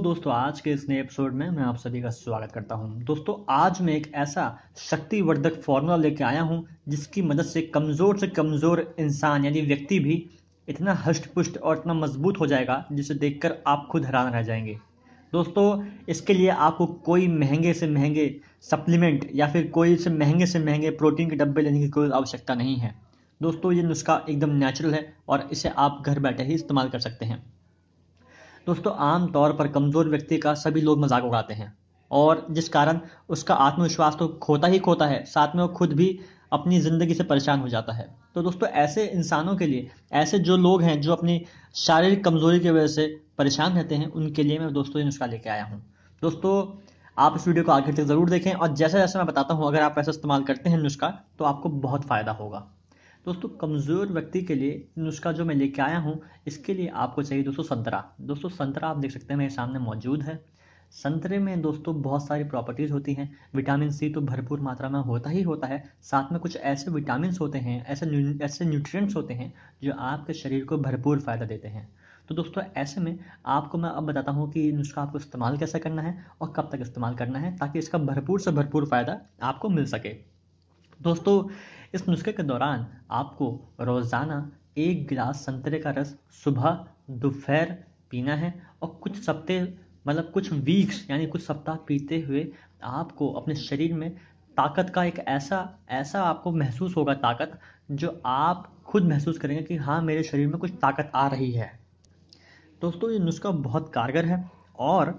दोस्तों आज के इस नए एपिसोड में मैं आप सभी का स्वागत करता हूं दोस्तों आज मैं एक ऐसा शक्तिवर्धक फॉर्मूला लेके आया हूं जिसकी मदद से कमज़ोर से कमज़ोर इंसान यानी व्यक्ति भी इतना हष्ट पुष्ट और इतना मजबूत हो जाएगा जिसे देखकर आप खुद हैरान रह जाएंगे दोस्तों इसके लिए आपको कोई महंगे से महंगे सप्लीमेंट या फिर कोई से महंगे से महंगे प्रोटीन के डब्बे लेने की कोई आवश्यकता नहीं है दोस्तों ये नुस्खा एकदम नेचुरल है और इसे आप घर बैठे ही इस्तेमाल कर सकते हैं दोस्तों आम तौर पर कमज़ोर व्यक्ति का सभी लोग मजाक उड़ाते हैं और जिस कारण उसका आत्मविश्वास तो खोता ही खोता है साथ में वो खुद भी अपनी ज़िंदगी से परेशान हो जाता है तो दोस्तों ऐसे इंसानों के लिए ऐसे जो लोग हैं जो अपनी शारीरिक कमज़ोरी की वजह से परेशान रहते हैं उनके लिए मैं दोस्तों नुस्खा लेके आया हूँ दोस्तों आप इस वीडियो को आखिर तक ज़रूर देखें और जैसे जैसे मैं बताता हूँ अगर आप ऐसा इस्तेमाल करते हैं नुस्खा तो आपको बहुत फ़ायदा होगा दोस्तों कमज़ोर व्यक्ति के लिए नुस्खा जो मैं लेके आया हूँ इसके लिए आपको चाहिए दोस्तों संतरा दोस्तों संतरा आप देख सकते हैं मेरे सामने मौजूद है संतरे में दोस्तों बहुत सारी प्रॉपर्टीज़ होती हैं विटामिन सी तो भरपूर मात्रा में होता ही होता है साथ में कुछ ऐसे विटामिन होते हैं ऐसे ऐसे न्यूट्रिएंट्स होते हैं जो आपके शरीर को भरपूर फ़ायदा देते हैं तो दोस्तों ऐसे में आपको मैं अब बताता हूँ कि नुस्खा आपको इस्तेमाल कैसे करना है और कब तक इस्तेमाल करना है ताकि इसका भरपूर से भरपूर फ़ायदा आपको मिल सके दोस्तों इस नुस्खे के दौरान आपको रोज़ाना एक गिलास संतरे का रस सुबह दोपहर पीना है और कुछ सप्ते मतलब कुछ वीक्स यानी कुछ सप्ताह पीते हुए आपको अपने शरीर में ताकत का एक ऐसा ऐसा आपको महसूस होगा ताकत जो आप खुद महसूस करेंगे कि हाँ मेरे शरीर में कुछ ताकत आ रही है दोस्तों ये नुस्खा बहुत कारगर है और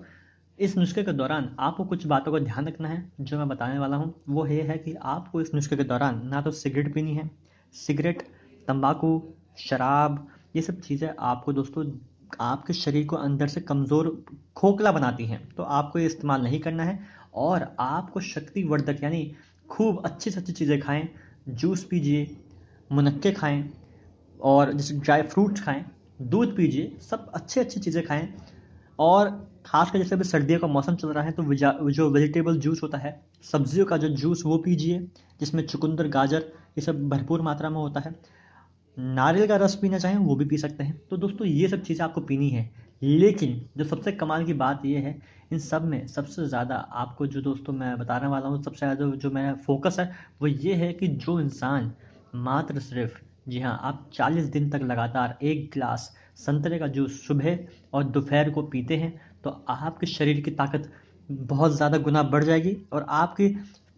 इस नुस्खे के दौरान आपको कुछ बातों का ध्यान रखना है जो मैं बताने वाला हूँ वो ये है कि आपको इस नुस्खे के दौरान ना तो सिगरेट पीनी है सिगरेट तंबाकू शराब ये सब चीज़ें आपको दोस्तों आपके शरीर को अंदर से कमज़ोर खोखला बनाती हैं तो आपको ये इस्तेमाल नहीं करना है और आपको शक्तिवर्धक यानी खूब अच्छी से अच्छी चीज़ें खाएं जूस पीजिए मुनक्के खाएं और जैसे ड्राई फ्रूट्स खाएं दूध पीजिए सब अच्छी अच्छी चीज़ें खाएं और खासकर जैसे अभी सर्दियों का मौसम चल रहा है तो जो वेजिटेबल जूस होता है सब्जियों का जो जूस वो पीजिए जिसमें चुकंदर गाजर ये सब भरपूर मात्रा में होता है नारियल का रस पीना चाहें वो भी पी सकते हैं तो दोस्तों ये सब चीज़ें आपको पीनी है लेकिन जो सबसे कमाल की बात ये है इन सब में सबसे ज़्यादा आपको जो दोस्तों मैं बताने वाला हूँ सबसे ज़्यादा जो मेरा फोकस है वो ये है कि जो इंसान मात्र सिर्फ जी हाँ आप 40 दिन तक लगातार एक गिलास संतरे का जूस सुबह और दोपहर को पीते हैं तो आपके शरीर की ताकत बहुत ज़्यादा गुना बढ़ जाएगी और आपके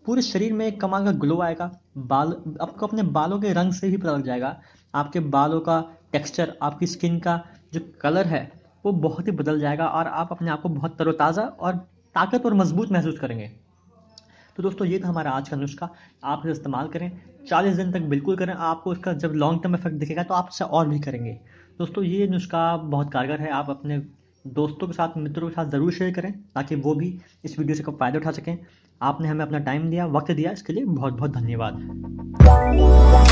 पूरे शरीर में एक कमाल का ग्लो आएगा बाल आपको अपने बालों के रंग से ही पता लग जाएगा आपके बालों का टेक्सचर आपकी स्किन का जो कलर है वो बहुत ही बदल जाएगा और आप अपने आप को बहुत तरोताज़ा और ताकत और मजबूत महसूस करेंगे तो दोस्तों ये था हमारा आज का नुस्खा आप इसे इस्तेमाल करें चालीस दिन तक बिल्कुल करें आपको उसका जब लॉन्ग टर्म इफेक्ट दिखेगा तो आप इसे और भी करेंगे दोस्तों ये नुस्खा बहुत कारगर है आप अपने दोस्तों के साथ मित्रों के साथ ज़रूर शेयर करें ताकि वो भी इस वीडियो से फ़ायदा उठा सकें आपने हमें अपना टाइम दिया वक्त दिया इसके लिए बहुत बहुत धन्यवाद